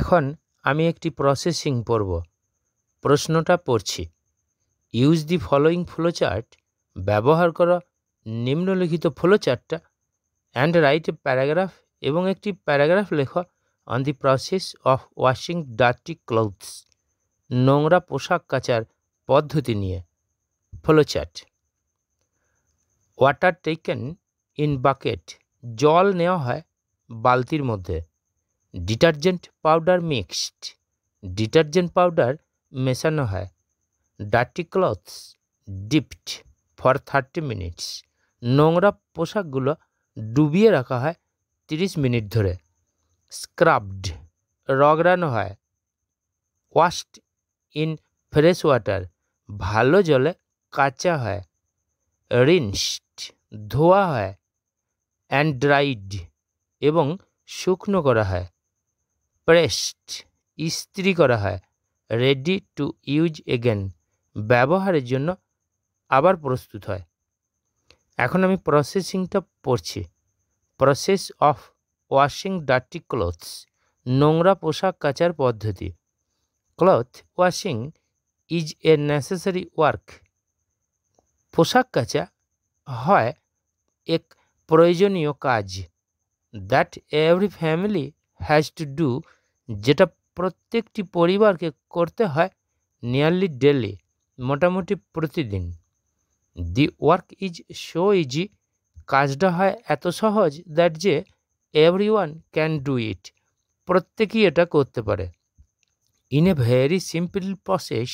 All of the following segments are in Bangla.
এখন আমি একটি প্রসেসিং পড়ব প্রশ্নটা পড়ছি ইউজ দি ফলোয়িং ফ্লোচার্ট ব্যবহার করা নিম্নলিখিত ফ্লোচার্টটা অ্যান্ড রাইট এ প্যারাগ্রাফ এবং একটি প্যারাগ্রাফ লেখ on the process of washing dirty clothes নোংরা পোশাক কাচার পদ্ধতি নিয়ে flowchart water taken in bucket জল নেওয়া হয় বালতির মধ্যে detergent powder mixed detergent powder মেশানো হয় dirty clothes dipped for thirty minutes নোংরা পোশাকগুলো ডুবিয়ে রাখা হয় তিরিশ মিনিট ধরে স্ক্রাবড রগড়ানো হয় ওয়াস্ট ইন ফ্রেশ ওয়াটার ভালো জলে কাঁচা হয় রিনসড ধোয়া হয় অ্যান্ড ড্রাইড এবং শুকনো করা হয় প্রেসড ইস্ত্রি করা হয় রেডি টু ইউজ এগেন ব্যবহারের জন্য আবার প্রস্তুত হয় এখন আমি প্রসেসিংটা পড়ছি process of washing dirty clothes নোংরা পোশাক কাচার পদ্ধতি cloth washing is a necessary work পোশাক কাচা হয় এক প্রয়োজনীয় কাজ that every family has to do যেটা প্রত্যেকটি পরিবারকে করতে হয় নিয়ারলি ডেলি মোটামুটি প্রতিদিন the work is so easy কাজটা হয় এত সহজ দ্যাট যে every one can do it প্রত্যেকেই এটা করতে পারে in a very simple process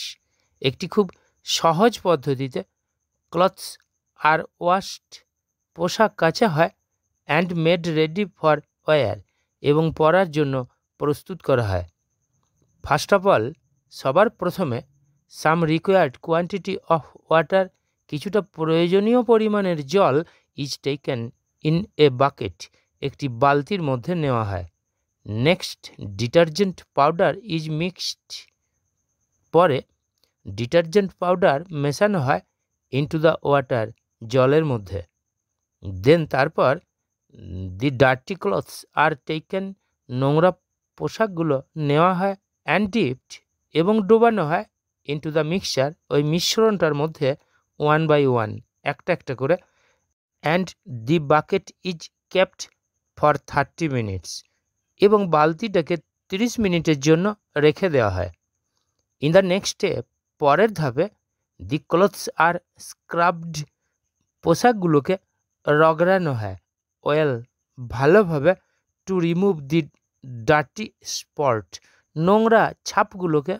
একটি খুব সহজ পদ্ধতিতে ক্লথস আর ওয়াস্ট পোশাক কাছে হয় and made ready for wear এবং পড়ার জন্য প্রস্তুত করা হয় ফার্স্ট অফ অল সবার প্রথমে some required quantity of water কিছুটা প্রয়োজনীয় পরিমাণের জল is taken in a bucket একটি বালতির মধ্যে নেওয়া হয় next detergent powder is mixed পরে ডিটারজেন্ট পাউডার মেশানো হয় টু দ্য ওয়াটার জলের মধ্যে দেন তারপর the dirty clothes are taken নোংরা পোশাকগুলো নেওয়া হয় অ্যান্ড এবং ডোবানো হয় ইন্টু দ্য মিক্সচার ওই মিশ্রণটার মধ্যে ওয়ান বাই ওয়ান একটা একটা করে and the bucket is capped for thirty minutes এবং বালতিটাকে তিরিশ মিনিটের জন্য রেখে দেওয়া হয় ইন দ্য নেক্সট স্টেপ পরের ধাপে দি ক্লথস আর স্ক্রাবড পোশাকগুলোকে রগড়ানো হয় ওয়েল ভালোভাবে to remove the dirty spot নোংরা ছাপগুলোকে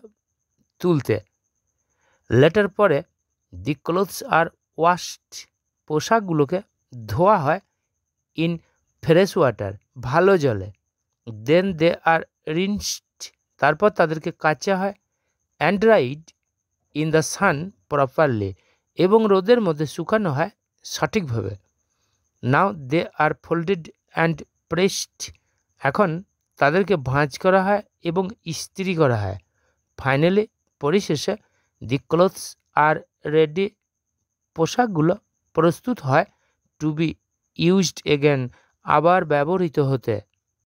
তুলতে লেটার পরে দি ক্লোথস আর ওয়াশড পোশাকগুলোকে ধোয়া হয় ইন ফ্রেশ ওয়াটার ভালো জলে দেন দে আর রিনসড তারপর তাদেরকে কাচা হয় and dried in the sun properly এবং রোদের মধ্যে শুকানো হয় সঠিকভাবে now they are folded and pressed এখন তাদেরকে ভাঁজ করা হয় এবং ইস্ত্রি করা হয় ফাইনালি পরিশেষে দি ক্লোথস আর রেডি পোশাকগুলো প্রস্তুত হয় টু বি ইউজড এগেন আবার ব্যবহৃত হতে